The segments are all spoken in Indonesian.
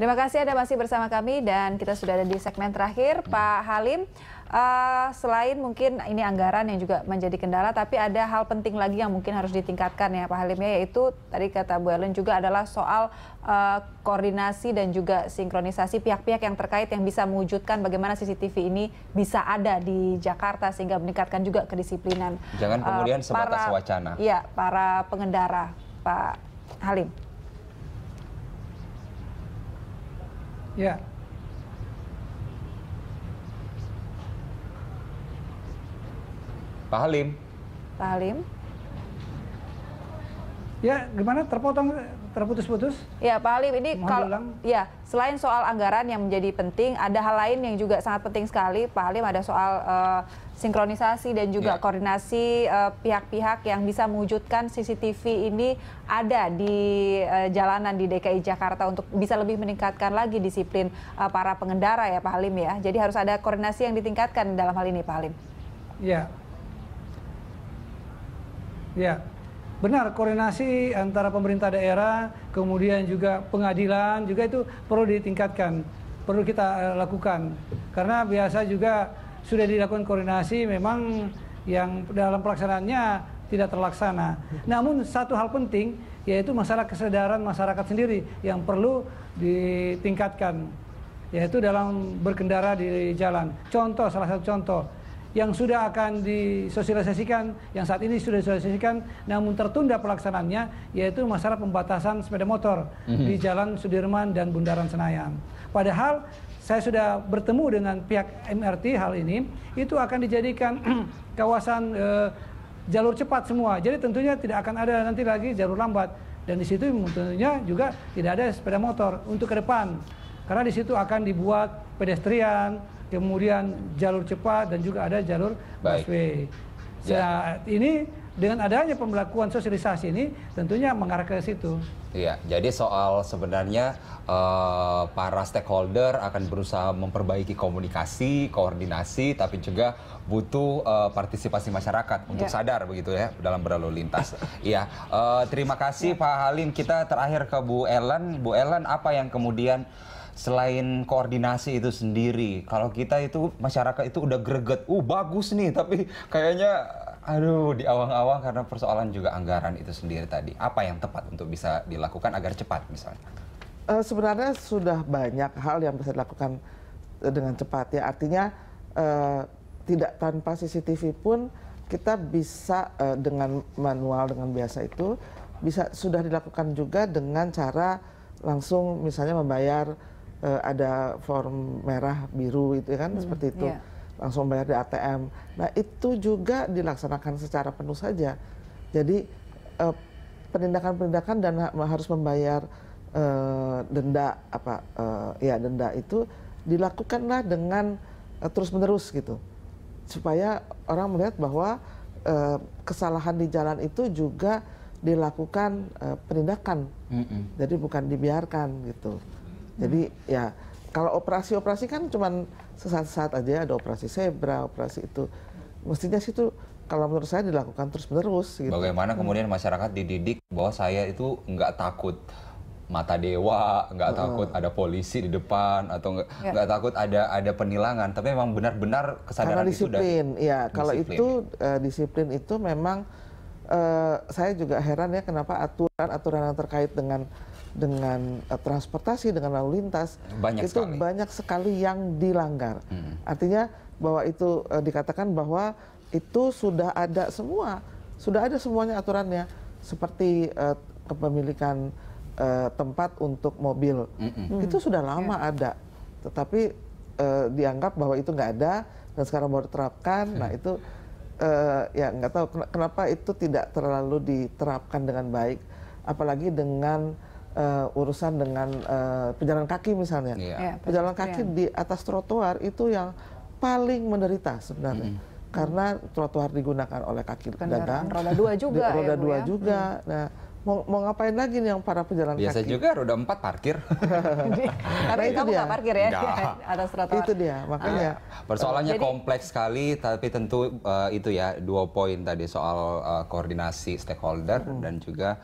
Terima kasih Anda masih bersama kami dan kita sudah ada di segmen terakhir Pak Halim. Uh, selain mungkin ini anggaran yang juga menjadi kendala, tapi ada hal penting lagi yang mungkin harus ditingkatkan ya Pak Halim ya, yaitu tadi kata Bu Ellen juga adalah soal uh, koordinasi dan juga sinkronisasi pihak-pihak yang terkait yang bisa mewujudkan bagaimana CCTV ini bisa ada di Jakarta sehingga meningkatkan juga kedisiplinan. Jangan eh, kemudian uh, para, wacana. Iya, para pengendara Pak Halim. Ya. Pak Halim. Pak Halim. Ya, gimana terpotong terputus-putus? Ya, Pak Halim ini kalau ya, selain soal anggaran yang menjadi penting, ada hal lain yang juga sangat penting sekali, Pak Halim ada soal uh, sinkronisasi dan juga ya. koordinasi eh, pihak-pihak uh, yang bisa mewujudkan CCTV ini ada di uh, jalanan di DKI Jakarta untuk bisa lebih meningkatkan lagi disiplin uh, para pengendara ya, Pak Halim ya. Jadi harus ada koordinasi yang ditingkatkan dalam hal ini, Pak Halim. Ya. Ya, Benar, koordinasi antara pemerintah daerah, kemudian juga pengadilan juga itu perlu ditingkatkan, perlu kita eh, lakukan. Karena biasa juga sudah dilakukan koordinasi memang yang dalam pelaksanaannya tidak terlaksana. Namun satu hal penting yaitu masalah kesadaran masyarakat sendiri yang perlu ditingkatkan yaitu dalam berkendara di jalan. Contoh salah satu contoh yang sudah akan disosialisasikan, yang saat ini sudah disosialisasikan, namun tertunda pelaksanaannya, yaitu masalah pembatasan sepeda motor mm-hmm. di Jalan Sudirman dan Bundaran Senayan. Padahal saya sudah bertemu dengan pihak MRT hal ini, itu akan dijadikan kawasan e, jalur cepat semua. Jadi tentunya tidak akan ada nanti lagi jalur lambat. Dan di situ tentunya juga tidak ada sepeda motor untuk ke depan. Karena di situ akan dibuat pedestrian, kemudian jalur cepat dan juga ada jalur busway. Ya. Saat ya. ini dengan adanya pembelakuan sosialisasi ini tentunya mengarah ke situ. Iya, jadi soal sebenarnya uh, para stakeholder akan berusaha memperbaiki komunikasi, koordinasi, tapi juga butuh uh, partisipasi masyarakat untuk yeah. sadar begitu ya dalam berlalu lintas. Iya, uh, terima kasih yeah. Pak Halim. Kita terakhir ke Bu Ellen. Bu Ellen, apa yang kemudian selain koordinasi itu sendiri, kalau kita itu masyarakat itu udah greget, uh bagus nih, tapi kayaknya aduh di awang-awang karena persoalan juga anggaran itu sendiri tadi. Apa yang tepat untuk bisa dilakukan? dilakukan agar cepat misalnya? Uh, sebenarnya sudah banyak hal yang bisa dilakukan eh, dengan cepat ya. Artinya uh, tidak tanpa CCTV pun kita bisa uh, dengan manual dengan biasa itu bisa sudah dilakukan juga dengan cara langsung misalnya membayar uh, ada form merah biru itu ya kan hmm, seperti itu. Yeah. Langsung bayar di ATM. Nah, itu juga dilaksanakan secara penuh saja. Jadi uh, penindakan-penindakan dan harus membayar uh, denda apa uh, ya denda itu dilakukanlah dengan uh, terus-menerus gitu supaya orang melihat bahwa uh, kesalahan di jalan itu juga dilakukan uh, penindakan mm -mm. jadi bukan dibiarkan gitu jadi mm. ya kalau operasi-operasi kan cuman sesaat sesaat aja ada operasi zebra operasi itu mestinya sih itu kalau menurut saya dilakukan terus-menerus. Gitu. Bagaimana kemudian masyarakat dididik bahwa saya itu nggak takut mata dewa, nggak uh. takut ada polisi di depan atau nggak ya. takut ada ada penilangan, tapi memang benar-benar kesadaran Karena ya, disiplin, itu dari ya kalau itu uh, eh, disiplin itu memang uh, saya juga heran ya kenapa aturan-aturan yang terkait dengan dengan uh, transportasi dengan lalu lintas banyak itu sekali. banyak sekali yang dilanggar. Hmm. Artinya bahwa itu e, dikatakan bahwa itu sudah ada semua, sudah ada semuanya aturannya seperti e, kepemilikan e, tempat untuk mobil. Mm -mm. Itu sudah lama yeah. ada. Tetapi dianggap bahwa itu nggak ada dan sekarang baru terapkan. Hmm. Nah, itu uh, ya nggak tahu kenapa itu tidak terlalu diterapkan dengan baik, apalagi dengan uh, urusan dengan uh, pejalan kaki misalnya. Yeah. Yeah, pejalan kaki yeah. di atas trotoar itu yang paling menderita sebenarnya. Mm -hmm. Karena trotoar digunakan oleh kaki Kendaraan dagang. roda dua juga ya, Roda ya, dua ya? juga. Hmm. Nah, mau, mau ngapain lagi nih yang para pejalan Biasa kaki? Biasa juga roda empat parkir. tapi nah, kamu nggak parkir ya ada di atas trotoar. Itu dia, makanya. Ah. Persoalannya Jadi, kompleks sekali, tapi tentu uh, itu ya dua poin tadi soal uh, koordinasi stakeholder hmm. dan juga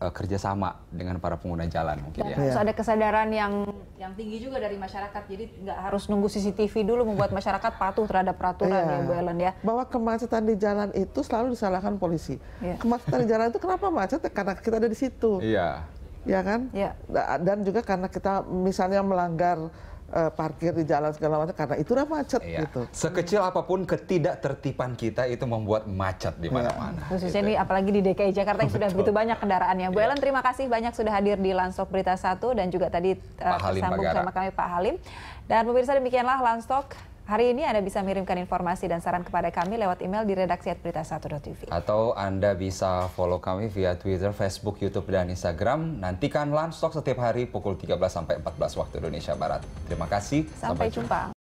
uh, kerjasama dengan para pengguna jalan mungkin Dan ya. Harus iya. ada kesadaran yang yang tinggi juga dari masyarakat. Jadi nggak harus nunggu CCTV dulu membuat masyarakat patuh terhadap peraturan yeah. ya Bu Ellen ya. Bahwa kemacetan di jalan itu selalu disalahkan polisi. Yeah. Kemacetan di jalan itu kenapa macet? Karena kita ada di situ. Iya. Yeah. Ya kan? Yeah. Dan juga karena kita misalnya melanggar uh, parkir di jalan segala macam karena itulah macet iya. gitu. Sekecil apapun ketidaktertiban kita itu membuat macet di iya. mana-mana. Iya. Khususnya gitu. nih apalagi di DKI Jakarta yang sudah begitu banyak kendaraannya. Bu iya. Ellen terima kasih banyak sudah hadir di Lansok Berita 1 dan juga tadi uh, tersambung sama kami Pak Halim. Dan pemirsa demikianlah Lansok Hari ini Anda bisa mengirimkan informasi dan saran kepada kami lewat email di redaksi berita 1tv Atau Anda bisa follow kami via Twitter, Facebook, Youtube, dan Instagram. Nantikan Lunchtalk setiap hari pukul 13 sampai 14 waktu Indonesia Barat. Terima kasih. Sampai, sampai jumpa. jumpa.